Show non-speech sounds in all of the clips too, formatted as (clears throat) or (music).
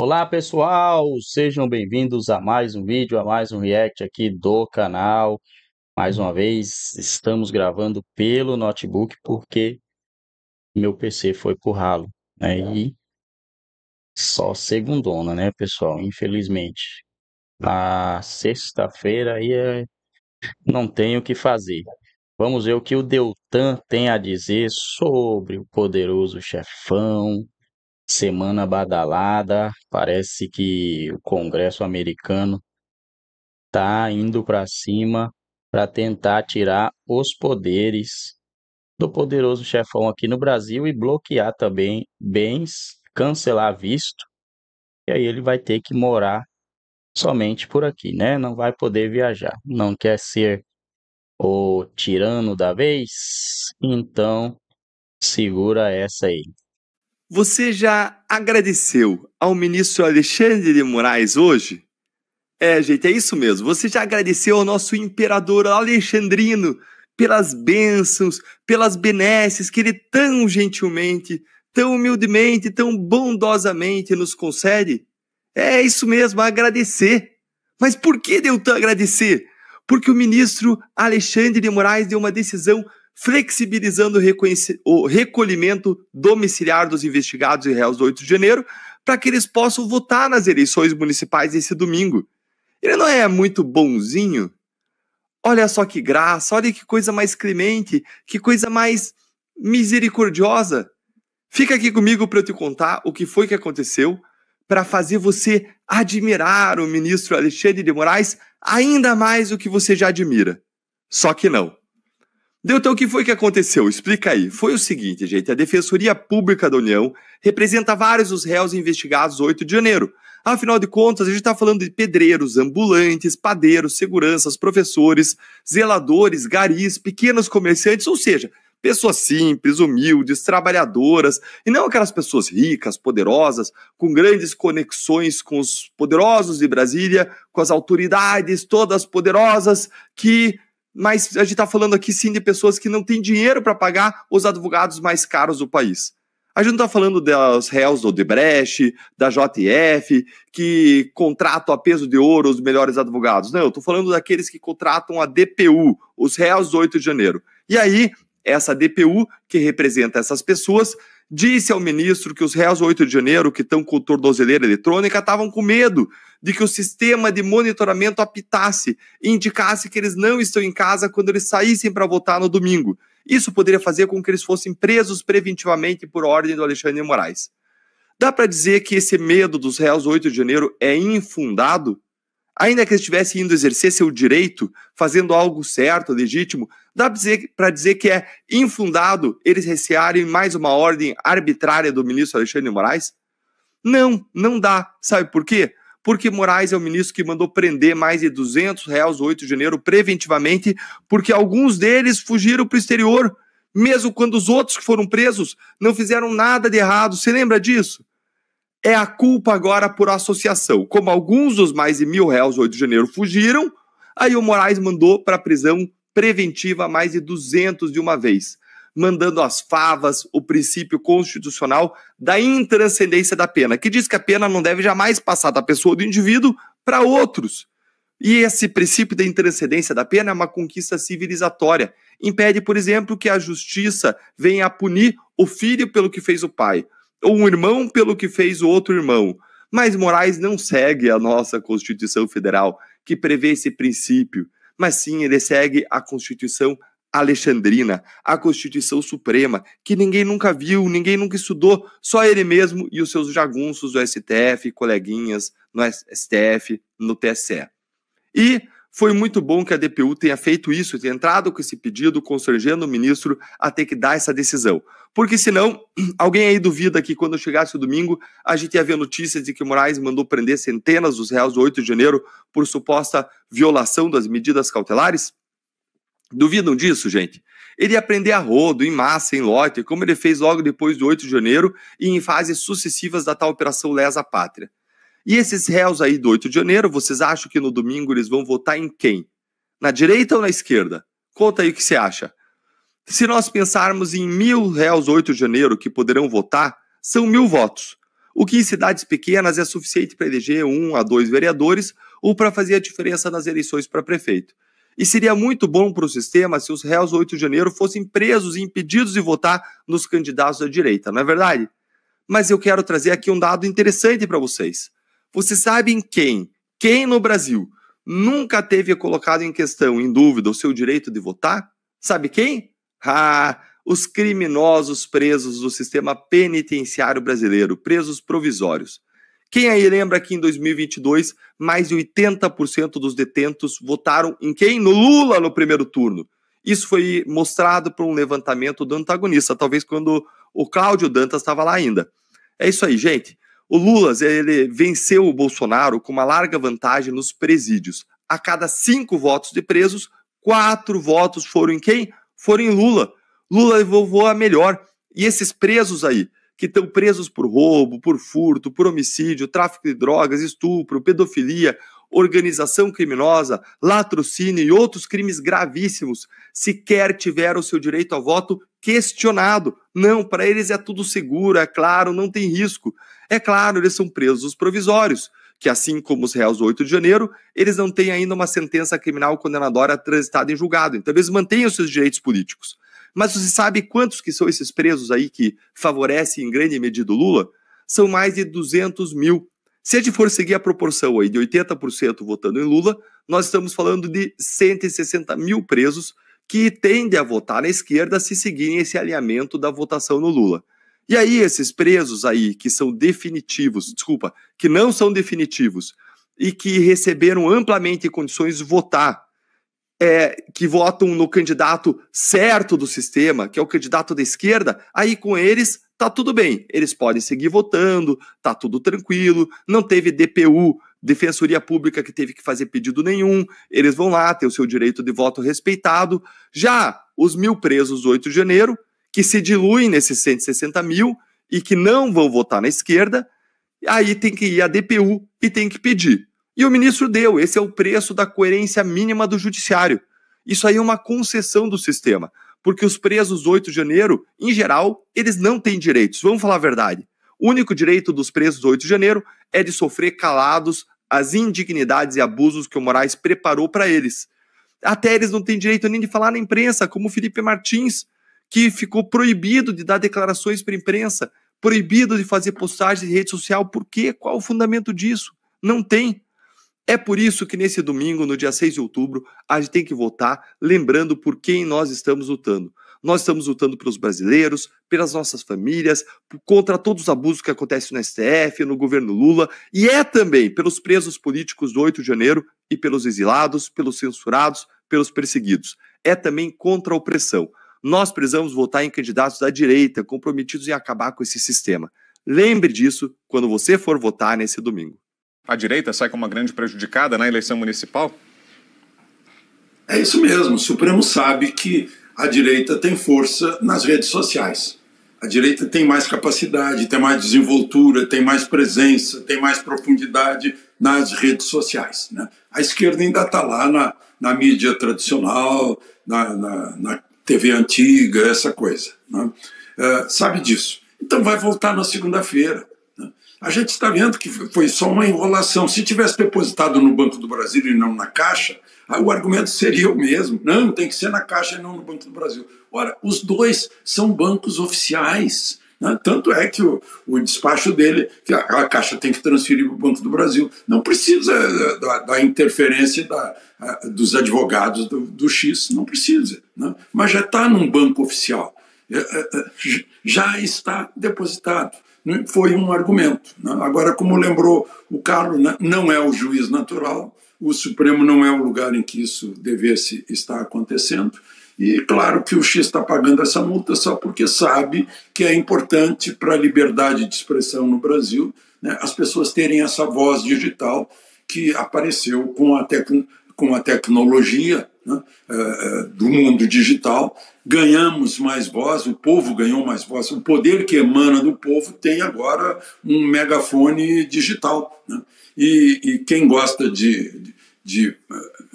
Olá pessoal, sejam bem-vindos a mais um vídeo, a mais um react aqui do canal. Mais uma vez, estamos gravando pelo notebook porque meu PC foi pro ralo, né? E só segundona, né, pessoal? Infelizmente. Na sexta-feira aí é... não tenho o que fazer. Vamos ver o que o Deltan tem a dizer sobre o poderoso chefão, Semana badalada, parece que o Congresso americano tá indo para cima para tentar tirar os poderes do poderoso chefão aqui no Brasil e bloquear também bens, cancelar visto. E aí ele vai ter que morar somente por aqui, né? Não vai poder viajar. Não quer ser o tirano da vez? Então, segura essa aí. Você já agradeceu ao ministro Alexandre de Moraes hoje? É, gente, é isso mesmo. Você já agradeceu ao nosso imperador alexandrino pelas bênçãos, pelas benesses que ele tão gentilmente, tão humildemente, tão bondosamente nos concede? É isso mesmo, agradecer. Mas por que deu tanto agradecer? Porque o ministro Alexandre de Moraes deu uma decisão flexibilizando o recolhimento domiciliar dos investigados e réus do 8 de janeiro para que eles possam votar nas eleições municipais esse domingo. Ele não é muito bonzinho? Olha só que graça, olha que coisa mais clemente, que coisa mais misericordiosa. Fica aqui comigo para eu te contar o que foi que aconteceu para fazer você admirar o ministro Alexandre de Moraes ainda mais do que você já admira. Só que não. Deltão, o que foi que aconteceu? Explica aí. Foi o seguinte, gente: a Defensoria Pública da União representa vários dos réus investigados 8 de janeiro. Afinal de contas, a gente está falando de pedreiros, ambulantes, padeiros, seguranças, professores, zeladores, garis, pequenos comerciantes, ou seja, pessoas simples, humildes, trabalhadoras, e não aquelas pessoas ricas, poderosas, com grandes conexões com os poderosos de Brasília, com as autoridades todas poderosas que mas a gente está falando aqui sim de pessoas que não têm dinheiro para pagar os advogados mais caros do país. A gente não está falando das réus do Odebrecht, da JF, que contratam a peso de ouro os melhores advogados. Não, eu estou falando daqueles que contratam a DPU, os réus do 8 de janeiro. E aí, essa DPU, que representa essas pessoas, disse ao ministro que os réus 8 de janeiro, que estão com tornozeleira eletrônica, estavam com medo de que o sistema de monitoramento apitasse e indicasse que eles não estão em casa quando eles saíssem para votar no domingo. Isso poderia fazer com que eles fossem presos preventivamente por ordem do Alexandre de Moraes. Dá para dizer que esse medo dos réus 8 de janeiro é infundado? Ainda que eles estivessem indo exercer seu direito, fazendo algo certo, legítimo, dá para dizer, dizer que é infundado eles recearem mais uma ordem arbitrária do ministro Alexandre de Moraes? Não, não dá. Sabe por quê? porque Moraes é o ministro que mandou prender mais de 200 réus 8 de janeiro preventivamente, porque alguns deles fugiram para o exterior, mesmo quando os outros que foram presos não fizeram nada de errado. Você lembra disso? É a culpa agora por associação. Como alguns dos mais de mil réus 8 de janeiro fugiram, aí o Moraes mandou para a prisão preventiva mais de 200 de uma vez mandando as favas o princípio constitucional da intranscendência da pena, que diz que a pena não deve jamais passar da pessoa do indivíduo para outros. E esse princípio da intranscendência da pena é uma conquista civilizatória. Impede, por exemplo, que a justiça venha a punir o filho pelo que fez o pai, ou um irmão pelo que fez o outro irmão. Mas Moraes não segue a nossa Constituição Federal, que prevê esse princípio, mas sim ele segue a Constituição Alexandrina, a Constituição Suprema, que ninguém nunca viu, ninguém nunca estudou, só ele mesmo e os seus jagunços do STF, coleguinhas no STF, no TSE. E foi muito bom que a DPU tenha feito isso, tenha entrado com esse pedido, constrangendo o ministro a ter que dar essa decisão. Porque senão, (clears throat) alguém aí duvida que quando chegasse o domingo, a gente ia ver notícias de que Moraes mandou prender centenas dos réus do 8 de janeiro por suposta violação das medidas cautelares? Duvidam disso, gente? Ele ia aprender a rodo, em massa, em lote, como ele fez logo depois do 8 de janeiro e em fases sucessivas da tal Operação Lesa Pátria. E esses réus aí do 8 de janeiro, vocês acham que no domingo eles vão votar em quem? Na direita ou na esquerda? Conta aí o que você acha. Se nós pensarmos em mil réus 8 de janeiro que poderão votar, são mil votos. O que em cidades pequenas é suficiente para eleger um a dois vereadores ou para fazer a diferença nas eleições para prefeito. E seria muito bom para o sistema se os réus 8 de janeiro fossem presos e impedidos de votar nos candidatos da direita, não é verdade? Mas eu quero trazer aqui um dado interessante para vocês. Vocês sabem quem, quem no Brasil nunca teve colocado em questão, em dúvida, o seu direito de votar? Sabe quem? Ah, os criminosos presos do sistema penitenciário brasileiro, presos provisórios. Quem aí lembra que em 2022 mais de 80% dos detentos votaram em quem? No Lula no primeiro turno. Isso foi mostrado por um levantamento do antagonista, talvez quando o Cláudio Dantas estava lá ainda. É isso aí, gente. O Lula ele venceu o Bolsonaro com uma larga vantagem nos presídios. A cada cinco votos de presos, quatro votos foram em quem? Foram em Lula. Lula levou a melhor. E esses presos aí, que estão presos por roubo, por furto, por homicídio, tráfico de drogas, estupro, pedofilia, organização criminosa, latrocínio e outros crimes gravíssimos sequer tiveram seu direito ao voto questionado. Não, para eles é tudo seguro, é claro, não tem risco. É claro, eles são presos provisórios, que assim como os réus do 8 de janeiro, eles não têm ainda uma sentença criminal condenatória transitada em julgado. Então eles mantêm os seus direitos políticos. Mas você sabe quantos que são esses presos aí que favorecem em grande medida o Lula? São mais de 200 mil. Se a gente for seguir a proporção aí de 80% votando em Lula, nós estamos falando de 160 mil presos que tendem a votar na esquerda se seguirem esse alinhamento da votação no Lula. E aí, esses presos aí que são definitivos, desculpa, que não são definitivos e que receberam amplamente condições de votar é, que votam no candidato certo do sistema, que é o candidato da esquerda, aí com eles tá tudo bem, eles podem seguir votando, tá tudo tranquilo, não teve DPU, Defensoria Pública que teve que fazer pedido nenhum, eles vão lá ter o seu direito de voto respeitado. Já os mil presos do 8 de janeiro, que se diluem nesses 160 mil e que não vão votar na esquerda, aí tem que ir à DPU e tem que pedir. E o ministro deu, esse é o preço da coerência mínima do judiciário. Isso aí é uma concessão do sistema, porque os presos 8 de janeiro, em geral, eles não têm direitos, vamos falar a verdade. O único direito dos presos 8 de janeiro é de sofrer calados as indignidades e abusos que o Moraes preparou para eles. Até eles não têm direito nem de falar na imprensa, como o Felipe Martins, que ficou proibido de dar declarações para a imprensa, proibido de fazer postagens em rede social. Por quê? Qual o fundamento disso? Não tem. É por isso que nesse domingo, no dia 6 de outubro, a gente tem que votar lembrando por quem nós estamos lutando. Nós estamos lutando pelos brasileiros, pelas nossas famílias, contra todos os abusos que acontecem no STF, no governo Lula, e é também pelos presos políticos do 8 de janeiro e pelos exilados, pelos censurados, pelos perseguidos. É também contra a opressão. Nós precisamos votar em candidatos da direita, comprometidos em acabar com esse sistema. Lembre disso quando você for votar nesse domingo a direita sai como uma grande prejudicada na eleição municipal? É isso mesmo. O Supremo sabe que a direita tem força nas redes sociais. A direita tem mais capacidade, tem mais desenvoltura, tem mais presença, tem mais profundidade nas redes sociais. Né? A esquerda ainda está lá na, na mídia tradicional, na, na, na TV antiga, essa coisa. Né? É, sabe disso. Então vai voltar na segunda-feira a gente está vendo que foi só uma enrolação. Se tivesse depositado no Banco do Brasil e não na Caixa, o argumento seria o mesmo. Não, tem que ser na Caixa e não no Banco do Brasil. Ora, os dois são bancos oficiais. Né? Tanto é que o, o despacho dele, que a, a, Caixa tem que transferir para o Banco do Brasil, não precisa eh, da, da interferência da, a, dos advogados do, do, X, não precisa. Né? Mas já está num banco oficial, eh, eh, já está depositado né, foi um argumento. Né? Agora, como lembrou o Carlos, né, não é o juiz natural, o Supremo não é o lugar em que isso devesse estar acontecendo. E claro que o X está pagando essa multa só porque sabe que é importante para a liberdade de expressão no Brasil né, as pessoas terem essa voz digital que apareceu com a, tec com a tecnologia né, é, é, do mundo digital, ganhamos mais voz, o povo ganhou mais voz, o poder que emana do povo tem agora um megafone digital. Né? E, e, quem gosta de, de, de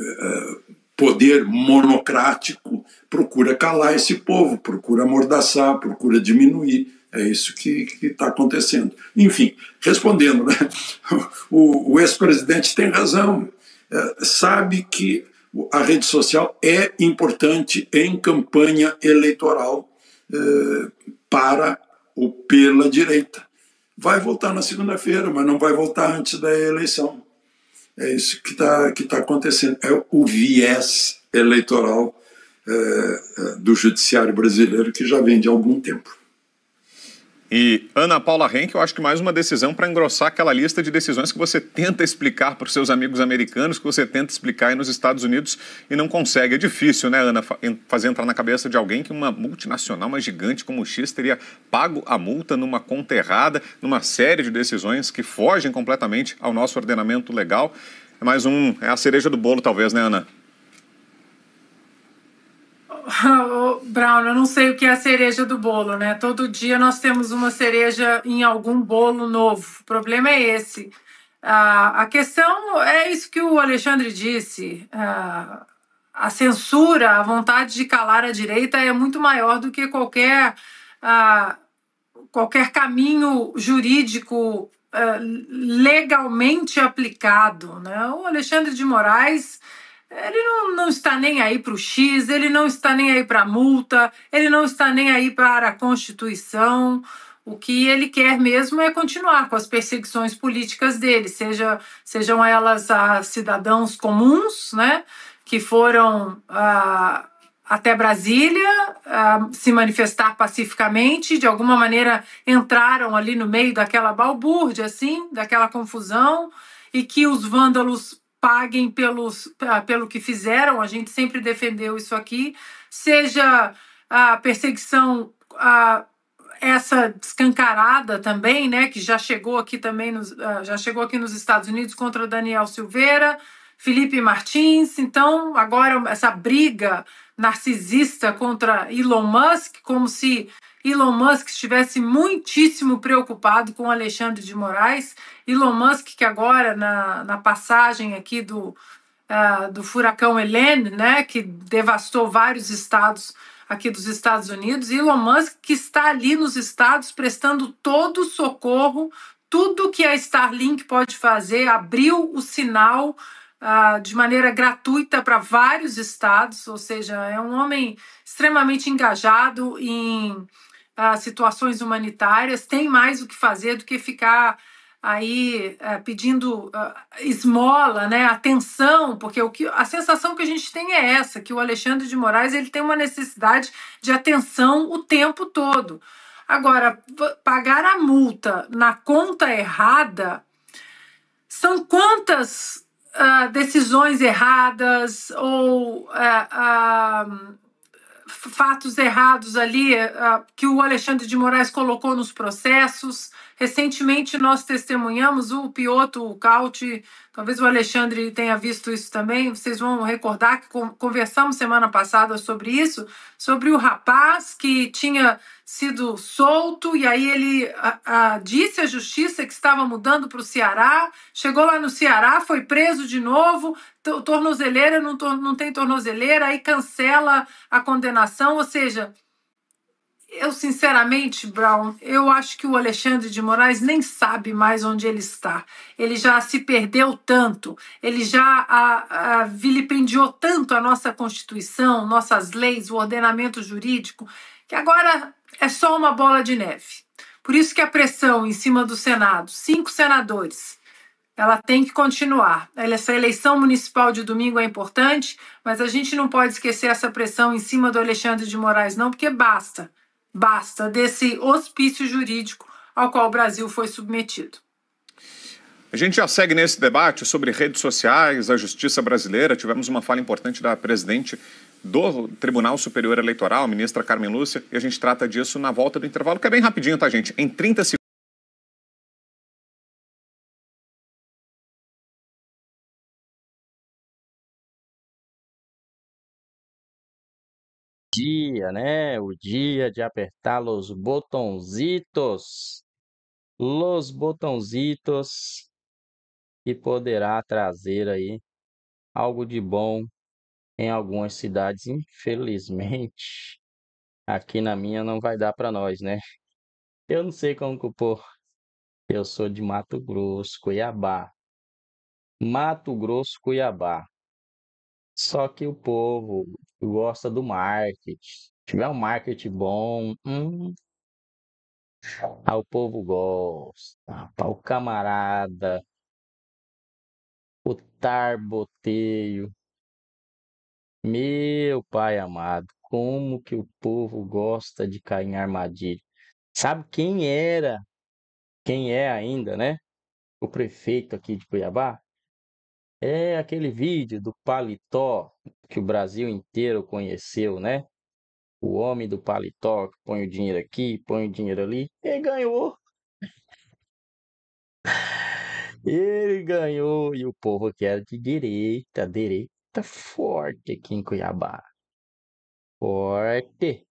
é, poder monocrático procura calar esse povo, procura amordaçar, procura diminuir. É isso que está acontecendo. Enfim, respondendo, né? (laughs) o, o ex-presidente tem razão. É, sabe que a rede social é importante em campanha eleitoral eh, para ou pela direita. Vai voltar na segunda-feira, mas não vai voltar antes da eleição. É isso que está que tá acontecendo. É o viés eleitoral eh, eh, do judiciário brasileiro que já vem de algum tempo. E Ana Paula Henke, eu acho que mais uma decisão para engrossar aquela lista de decisões que você tenta explicar para os seus amigos americanos, que você tenta explicar aí nos Estados Unidos e não consegue. É difícil, né, Ana, fazer entrar na cabeça de alguém que uma multinacional, uma gigante como o X, teria pago a multa numa conta errada, numa série de decisões que fogem completamente ao nosso ordenamento legal. É mais um, é a cereja do bolo, talvez, né, Ana? (laughs) Brown, eu não sei o que é a cereja do bolo, né? Todo dia nós temos uma cereja em algum bolo novo. O problema é esse. Ah, a questão é isso que o Alexandre disse. Ah, a censura, a vontade de calar a direita é muito maior do que qualquer, ah, qualquer caminho jurídico eh, legalmente aplicado. Né? O Alexandre de Moraes ele não, não está nem aí para o X, ele não está nem aí para a multa, ele não está nem aí para a Constituição. O que ele quer mesmo é continuar com as perseguições políticas dele, seja, sejam elas a cidadãos comuns, né, que foram ah, até Brasília se manifestar pacificamente, de alguma maneira entraram ali no meio daquela balbúrdia, assim, daquela confusão, e que os vândalos paguem pelos, ah, pelo que fizeram, a gente sempre defendeu isso aqui, seja a perseguição a, essa descancarada também, né, que já chegou aqui também nos, ah, já chegou aqui nos Estados Unidos contra Daniel Silveira, Felipe Martins, então agora essa briga narcisista contra Elon Musk, como se Elon Musk estivesse muitíssimo preocupado com Alexandre de Moraes. Elon Musk, que agora, na, na passagem aqui do, uh, do furacão Helene, né, que devastou vários estados aqui dos Estados Unidos, Elon Musk, que está ali nos estados prestando todo o socorro, tudo que a Starlink pode fazer, abriu o sinal uh, de maneira gratuita para vários estados, ou seja, é um homem extremamente engajado em uh, situações humanitárias têm mais o que fazer do que ficar aí eh, pedindo uh, esmola, né, atenção, porque o que, a sensação que a gente tem é essa, que o Alexandre de Moraes ele tem uma necessidade de atenção o tempo todo. Agora, pagar a multa na conta errada, são quantas uh, decisões erradas ou uh, uh, fatos errados ali uh, que o Alexandre de Moraes colocou nos processos. Recentemente, nós testemunhamos o Pioto Cauti Talvez o Alexandre tenha visto isso também. Vocês vão recordar que conversamos semana passada sobre isso, sobre o rapaz que tinha sido solto e aí ele a, a, disse à justiça que estava mudando para o Ceará. Chegou lá no Ceará, foi preso de novo. Tornozeleira não, não tem tornozeleira, aí cancela a condenação. Ou seja, eu, sinceramente, Brown, eu acho que o Alexandre de Moraes nem sabe mais onde ele está. Ele já se perdeu tanto, ele já a, a vilipendiou tanto a nossa Constituição, nossas leis, o ordenamento jurídico, que agora é só uma bola de neve. Por isso que a pressão em cima do Senado, cinco senadores, ela tem que continuar. Essa eleição municipal de domingo é importante, mas a gente não pode esquecer essa pressão em cima do Alexandre de Moraes, não, porque basta basta desse hospício jurídico ao qual o Brasil foi submetido. A gente já segue nesse debate sobre redes sociais, a justiça brasileira. Tivemos uma fala importante da presidente do Tribunal Superior Eleitoral, ministra Carmen Lúcia, e a gente trata disso na volta do intervalo, que é bem rapidinho, tá, gente? Em 30 segundos. dia, né? O dia de apertar os botãozitos. Los botãozitos que poderá trazer aí algo de bom em algumas cidades, infelizmente. Aqui na minha não vai dar para nós, né? Eu não sei como cupor. Eu sou de Mato Grosso, Cuiabá. Mato Grosso, Cuiabá. Só que o povo gosta do marketing. Se tiver um marketing bom, hum, ah, o povo gosta. O camarada, o tarboteio. Meu pai amado, como que o povo gosta de cair em armadilha. Sabe quem era, quem é ainda, né? O prefeito aqui de Cuiabá? É aquele vídeo do paletó que o Brasil inteiro conheceu, né? O homem do paletó que põe o dinheiro aqui, põe o dinheiro ali. Ele ganhou. Ele ganhou. E o povo que era de direita, direita forte aqui em Cuiabá. Forte.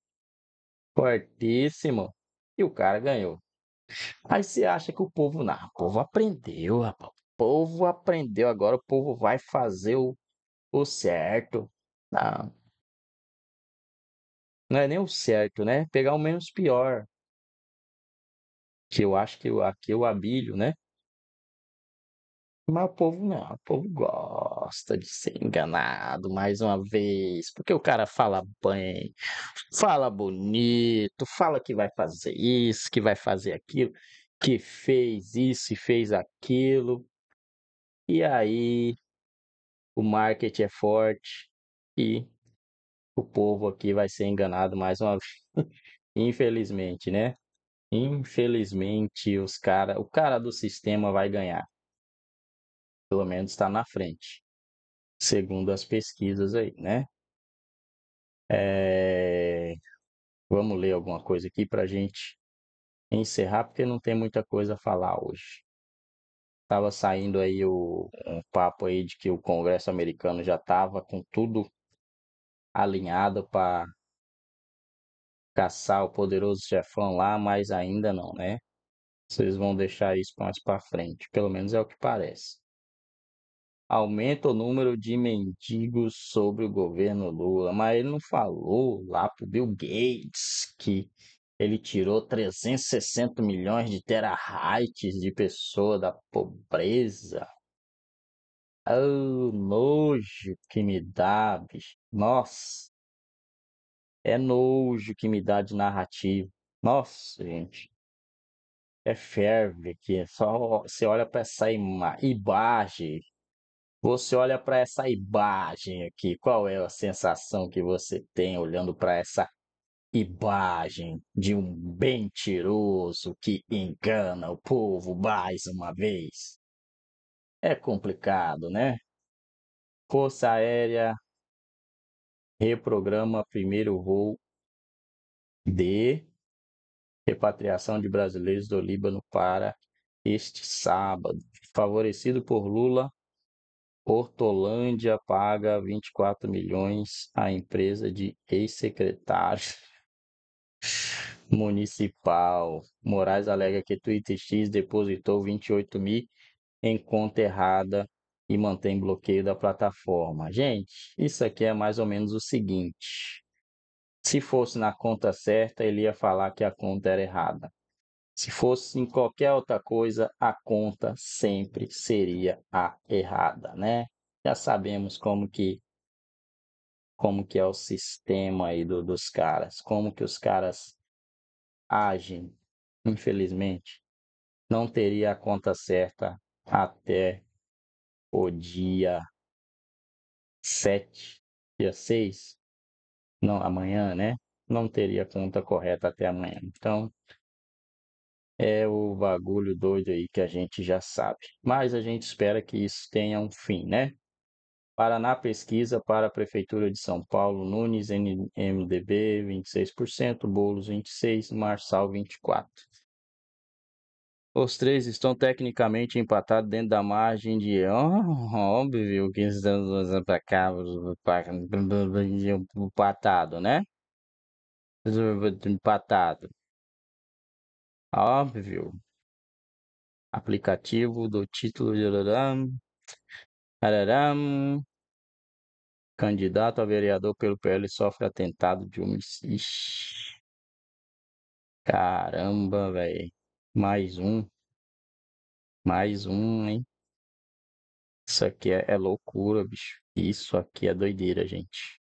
Fortíssimo. E o cara ganhou. Aí você acha que o povo, não, o povo aprendeu, rapaz. O povo aprendeu agora, o povo vai fazer o, o certo. Não. Ah. Não é nem o certo, né? Pegar o menos pior. Que eu acho que eu, aqui eu abilho, né? Mas o povo não, o povo gosta de ser enganado mais uma vez, porque o cara fala bem, fala bonito, fala que vai fazer isso, que vai fazer aquilo, que fez isso e fez aquilo. E aí o marketing é forte e o povo aqui vai ser enganado mais uma vez. (laughs) Infelizmente, né? Infelizmente, os cara, o cara do sistema vai ganhar. Pelo menos está na frente, segundo as pesquisas aí, né? É... Vamos ler alguma coisa aqui para gente encerrar, porque não tem muita coisa a falar hoje. Estava saindo aí o, um papo aí de que o Congresso americano já estava com tudo alinhado para caçar o poderoso chefão lá, mas ainda não, né? Vocês vão deixar isso mais para frente, pelo menos é o que parece. Aumenta o número de mendigos sobre o governo Lula, mas ele não falou lá pro Bill Gates que ele tirou 360 milhões de terabytes de pessoa da pobreza. Oh, nojo que me dá, bicho. Nossa. É nojo que me dá de narrativa. Nossa, gente. É ferve aqui. É só você olha para essa ima imagem. Você olha para essa imagem aqui. Qual é a sensação que você tem olhando para essa imagem de um bem tiroso que engana o povo mais uma vez. É complicado, né? Força Aérea reprograma primeiro voo de repatriação de brasileiros do Líbano para este sábado. Favorecido por Lula, Hortolândia paga 24 milhões à empresa de ex-secretários municipal. Moraes alega que Twitter X depositou 28 mil em conta errada e mantém bloqueio da plataforma. Gente, isso aqui é mais ou menos o seguinte. Se fosse na conta certa, ele ia falar que a conta era errada. Se fosse em qualquer outra coisa, a conta sempre seria a errada, né? Já sabemos como que como que é o sistema aí do, dos caras, como que os caras agem, infelizmente, não teria a conta certa até o dia 7, dia 6, não, amanhã, né? Não teria a conta correta até amanhã. Então, é o bagulho doido aí que a gente já sabe. Mas a gente espera que isso tenha um fim, né? Paraná Pesquisa para a Prefeitura de São Paulo, Nunes, MDB, 26%, Boulos, 26%, Marçal, 24%. Os três estão tecnicamente empatados dentro da margem de oh, (laughs) óbvio que estamos para cá empatado, né? Empatado. Óbvio. Aplicativo do título de Araram. Araram. Candidato a vereador pelo PL sofre atentado de homicídio. Caramba, velho. Mais um. Mais um, hein? Isso aqui é, é loucura, bicho. Isso aqui é doideira, gente.